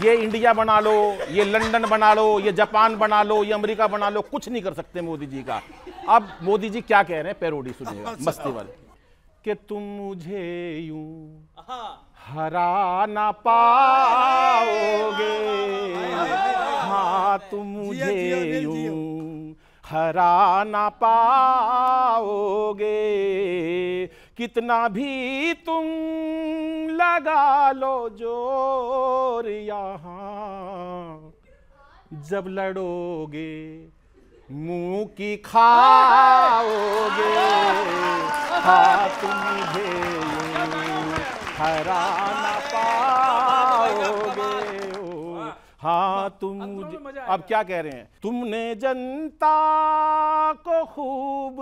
ये इंडिया बना लो ये लंदन बना लो ये जापान बना लो ये अमेरिका बना लो कुछ नहीं कर सकते मोदी जी का अब मोदी जी क्या कह रहे हैं पेरोडी सुनिएगा अच्छा। मस्ती वाले कि तुम मुझे यूं हाँ। हरा ना पाओगे हाँ तुम मुझे यूं हरा ना पाओगे कितना भी तुम लगा लो जोर यहाँ जब लड़ोगे मुंह की खाओगे हाँ तुम हरा ना पाओगे हाँ तुम मुझे अब क्या कह रहे हैं तुमने जनता को खूब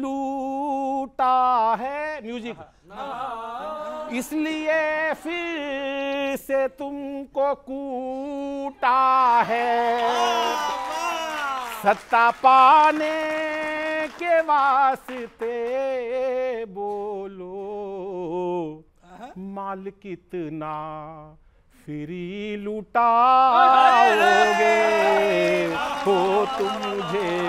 लूटा है म्यूजिक इसलिए फिर से तुमको कूटा है सत्ता पाने के वास्ते बोलो माल कितना फिरी लुटाओगे हो तुम मुझे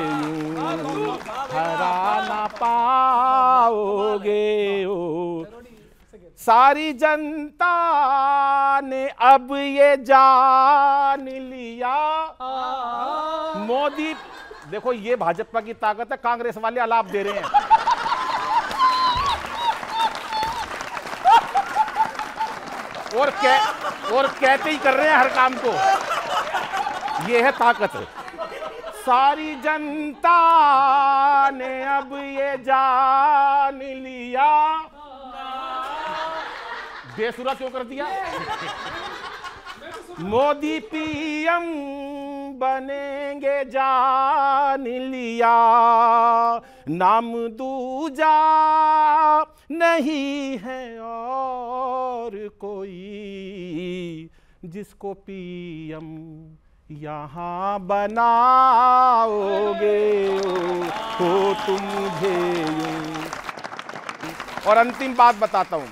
हरा ना पाओगे ओ सारी जनता ने अब ये जान लिया हाँ। मोदी देखो ये भाजपा की ताकत है कांग्रेस वाले अलाप दे रहे हैं और कह और कहते ही कर रहे हैं हर काम को ये है ताकत सारी जनता ने अब ये जान लिया बेसुरा क्यों कर दिया मोदी पीएम बनेंगे जान लिया नाम दूजा नहीं है और कोई जिसको पीएम यहाँ बनाओगे हो तुम मुझे और अंतिम बात बताता हूँ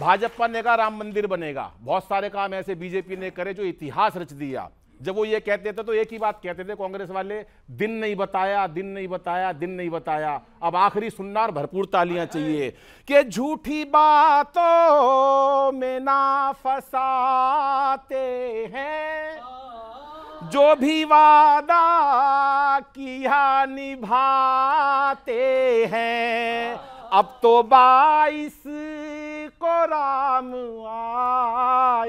भाजपा ने कहा राम मंदिर बनेगा बहुत सारे काम ऐसे बीजेपी ने करे जो इतिहास रच दिया जब वो ये कहते थे तो एक ही बात कहते थे कांग्रेस वाले दिन नहीं बताया दिन नहीं बताया दिन नहीं बताया अब आखिरी सुनना और भरपूर तालियां चाहिए कि झूठी बातों में ना फसाते हैं हाँ। जो भी वादा किया निभाते हैं हाँ। अब तो बाईस को राम आएंगे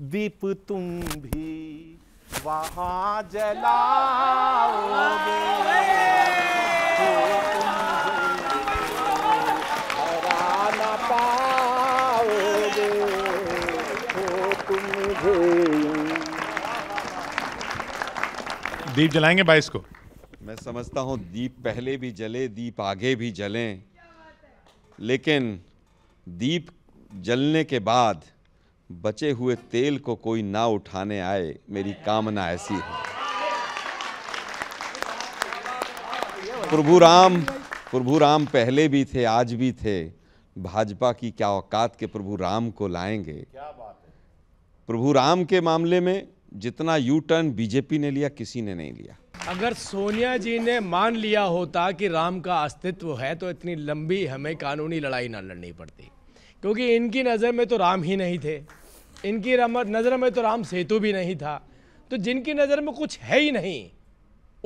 दीप तुम भी वहाँ जलाओगे तुम दीप जलाएंगे बाईस को मैं समझता हूँ दीप पहले भी जले दीप आगे भी जलें लेकिन दीप जलने के बाद बचे हुए तेल को कोई ना उठाने आए मेरी कामना ऐसी है प्रभु राम प्रभु राम पहले भी थे आज भी थे भाजपा की क्या औकात के प्रभु राम को लाएंगे प्रभु राम के मामले में जितना यू टर्न बीजेपी ने लिया किसी ने नहीं लिया अगर सोनिया जी ने मान लिया होता कि राम का अस्तित्व है तो इतनी लंबी हमें कानूनी लड़ाई ना लड़नी पड़ती क्योंकि इनकी नज़र में तो राम ही नहीं थे इनकी नज़र में तो राम सेतु भी नहीं था तो जिनकी नज़र में कुछ है ही नहीं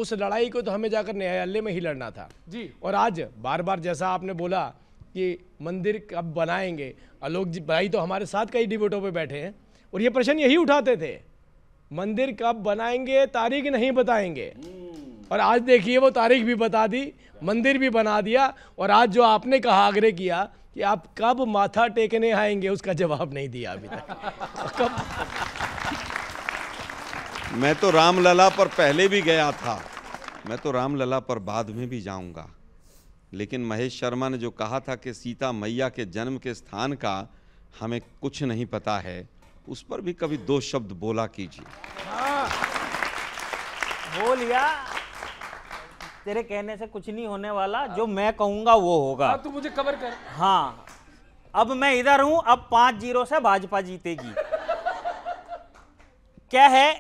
उस लड़ाई को तो हमें जाकर न्यायालय में ही लड़ना था जी और आज बार बार जैसा आपने बोला कि मंदिर कब बनाएंगे आलोक जी भाई तो हमारे साथ कई डिबेटों पे बैठे हैं और ये प्रश्न यही उठाते थे मंदिर कब बनाएंगे तारीख नहीं बताएंगे हम्म। और आज देखिए वो तारीख भी बता दी मंदिर भी बना दिया और आज जो आपने कहा आग्रह किया कि आप कब माथा टेकने आएंगे उसका जवाब नहीं दिया अभी तक कब मैं तो रामलला पर पहले भी गया था मैं तो रामलला पर बाद में भी जाऊंगा लेकिन महेश शर्मा ने जो कहा था कि सीता मैया के जन्म के स्थान का हमें कुछ नहीं पता है उस पर भी कभी दो शब्द बोला कीजिए हाँ, बोलिया तेरे कहने से कुछ नहीं होने वाला जो मैं कहूंगा वो होगा हाँ, तू मुझे कवर कर हाँ अब मैं इधर हूं अब पांच जीरो से भाजपा जीतेगी क्या है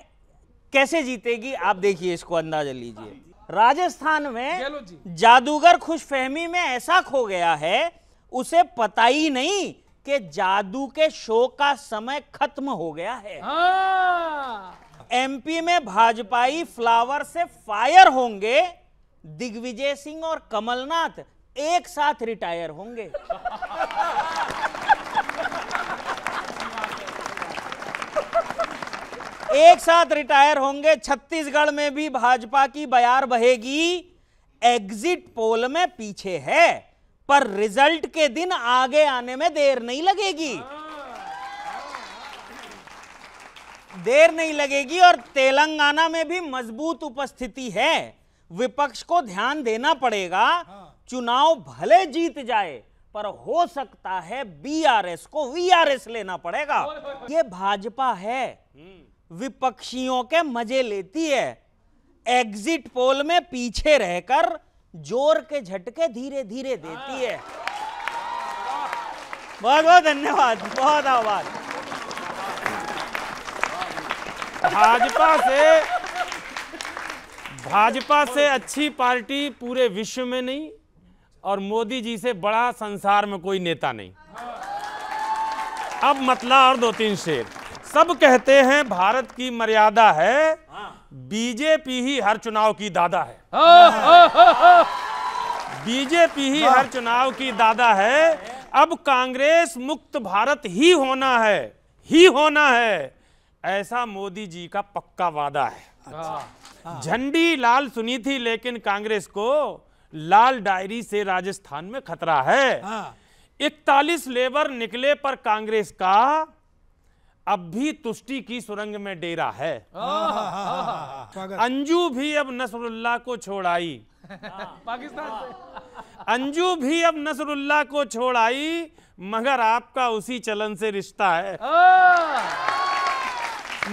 कैसे जीतेगी आप देखिए इसको अंदाजा लीजिए राजस्थान में जादूगर खुशफहमी में ऐसा खो गया है उसे पता ही नहीं कि जादू के शो का समय खत्म हो गया है हाँ। एमपी में भाजपाई फ्लावर से फायर होंगे दिग्विजय सिंह और कमलनाथ एक साथ रिटायर होंगे एक साथ रिटायर होंगे छत्तीसगढ़ में भी भाजपा की बयार बहेगी एग्जिट पोल में पीछे है पर रिजल्ट के दिन आगे आने में देर नहीं लगेगी देर नहीं लगेगी और तेलंगाना में भी मजबूत उपस्थिति है विपक्ष को ध्यान देना पड़ेगा हाँ। चुनाव भले जीत जाए पर हो सकता है बीआरएस को वीआरएस लेना पड़ेगा ये भाजपा है हम्म। विपक्षियों के मजे लेती है एग्जिट पोल में पीछे रहकर जोर के झटके धीरे धीरे देती हाँ। है बहुत बहुत धन्यवाद बहुत आभार भाजपा से भाजपा से अच्छी पार्टी पूरे विश्व में नहीं और मोदी जी से बड़ा संसार में कोई नेता नहीं अब मतला और दो तीन शेर सब कहते हैं भारत की मर्यादा है बीजेपी ही हर चुनाव की दादा है बीजेपी ही हर चुनाव की दादा है अब कांग्रेस मुक्त भारत ही होना है ही होना है ऐसा मोदी जी का पक्का वादा है अच्छा। हाँ। झंडी लाल सुनी थी लेकिन कांग्रेस को लाल डायरी से राजस्थान में खतरा है हाँ। इकतालीस लेबर निकले पर कांग्रेस का अब भी तुष्टि की सुरंग में डेरा है हाँ, हाँ, अंजू भी अब नसरुल्ला को छोड़ाई पाकिस्तान अंजू भी अब नसरुल्ला को छोड़ाई मगर आपका उसी चलन से रिश्ता है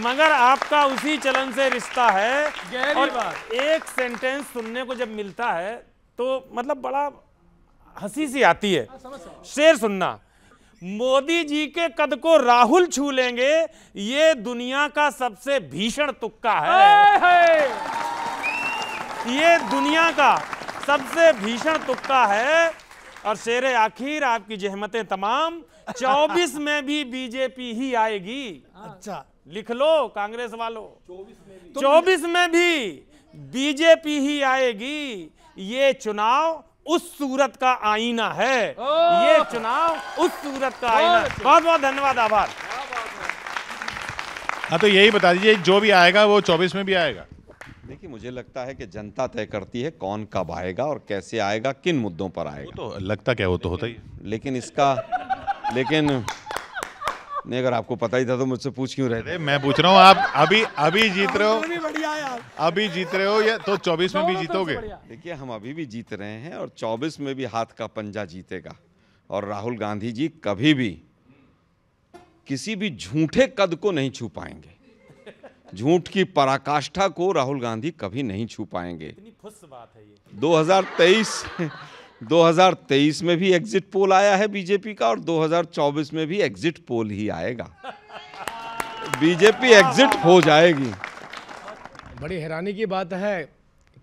मगर आपका उसी चलन से रिश्ता है और एक सेंटेंस सुनने को जब मिलता है तो मतलब बड़ा हंसी सी आती है हाँ, शेर सुनना मोदी जी के कद को राहुल छू लेंगे ये दुनिया का सबसे भीषण तुक्का है ये दुनिया का सबसे भीषण तुक्का है और शेर आखिर आपकी जहमतें तमाम चौबीस में भी बीजेपी ही आएगी अच्छा लिख लो कांग्रेस वालों चौबीस में भी बीजेपी ही आएगी ये चुनाव उस सूरत का आईना है ये चुनाव उस सूरत का आईना बहुत बहुत धन्यवाद आभार हाँ तो यही बता दीजिए जो भी आएगा वो चौबीस में भी आएगा देखिए मुझे लगता है कि जनता तय करती है कौन कब आएगा और कैसे आएगा किन मुद्दों पर आएगा तो लगता क्या वो तो होता ही लेकिन इसका लेकिन नहीं अगर आपको पता ही था तो मुझसे पूछ क्यों रहे थे मैं पूछ रहा हूँ आप अभी अभी जीत रहे हो अभी जीत रहे हो या तो 24 में भी जीतोगे देखिए हम अभी भी जीत रहे हैं और 24 में भी हाथ का पंजा जीतेगा और राहुल गांधी जी कभी भी किसी भी झूठे कद को नहीं छू पाएंगे झूठ की पराकाष्ठा को राहुल गांधी कभी नहीं छू पाएंगे दो बात है 2023 में भी एग्जिट पोल आया है बीजेपी का और 2024 में भी एग्जिट पोल ही आएगा बीजेपी एग्जिट हो जाएगी बड़ी हैरानी की बात है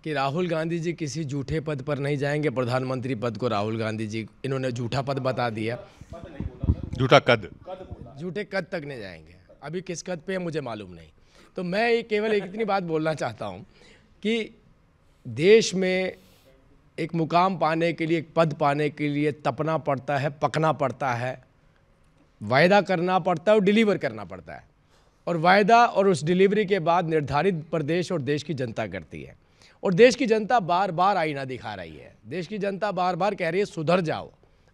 कि राहुल गांधी जी किसी झूठे पद पर नहीं जाएंगे प्रधानमंत्री पद को राहुल गांधी जी इन्होंने झूठा पद बता दिया झूठा कद झूठे कद तक नहीं जाएंगे अभी किस कद पे मुझे मालूम नहीं तो मैं केवल एक इतनी बात बोलना चाहता हूँ कि देश में एक मुकाम पाने के लिए एक पद पाने के लिए तपना पड़ता है पकना पड़ता है वायदा करना पड़ता है और डिलीवर करना पड़ता है और वायदा और उस डिलीवरी के बाद निर्धारित प्रदेश और देश की जनता करती है और देश की जनता बार बार आईना दिखा रही है देश की जनता बार बार कह रही है सुधर जाओ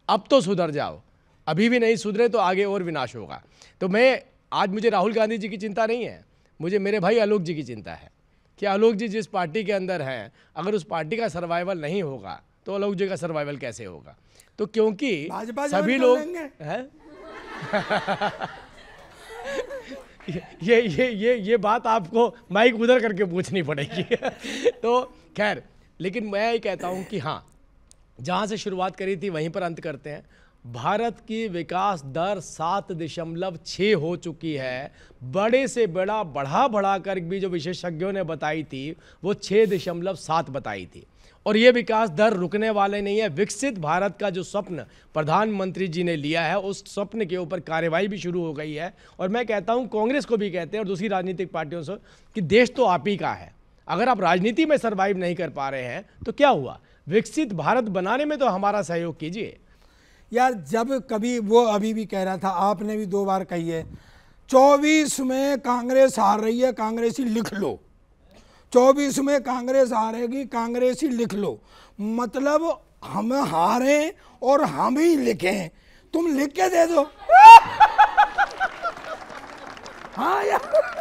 अब तो सुधर जाओ अभी भी नहीं सुधरे तो आगे और विनाश होगा तो मैं आज मुझे राहुल गांधी जी की चिंता नहीं है मुझे मेरे भाई आलोक जी की चिंता है कि आलोक जी जिस पार्टी के अंदर हैं अगर उस पार्टी का सर्वाइवल नहीं होगा तो आलोक जी का सर्वाइवल कैसे होगा तो क्योंकि सभी लोग हैं ये ये ये ये बात आपको माइक उधर करके पूछनी पड़ेगी तो खैर लेकिन मैं ये कहता हूँ कि हाँ जहाँ से शुरुआत करी थी वहीं पर अंत करते हैं भारत की विकास दर सात दशमलव छः हो चुकी है बड़े से बड़ा बढ़ा बढ़ा कर भी जो विशेषज्ञों ने बताई थी वो छः दशमलव सात बताई थी और ये विकास दर रुकने वाले नहीं है विकसित भारत का जो स्वप्न प्रधानमंत्री जी ने लिया है उस स्वप्न के ऊपर कार्रवाई भी शुरू हो गई है और मैं कहता हूँ कांग्रेस को भी कहते हैं और दूसरी राजनीतिक पार्टियों से कि देश तो आप ही का है अगर आप राजनीति में सर्वाइव नहीं कर पा रहे हैं तो क्या हुआ विकसित भारत बनाने में तो हमारा सहयोग कीजिए यार जब कभी वो अभी भी कह रहा था आपने भी दो बार कही है चौबीस में कांग्रेस हार रही है कांग्रेस ही लिख लो चौबीस में कांग्रेस हारेगी कांग्रेस ही लिख लो मतलब हम हारे और हम ही लिखें तुम लिख के दे दो हाँ यार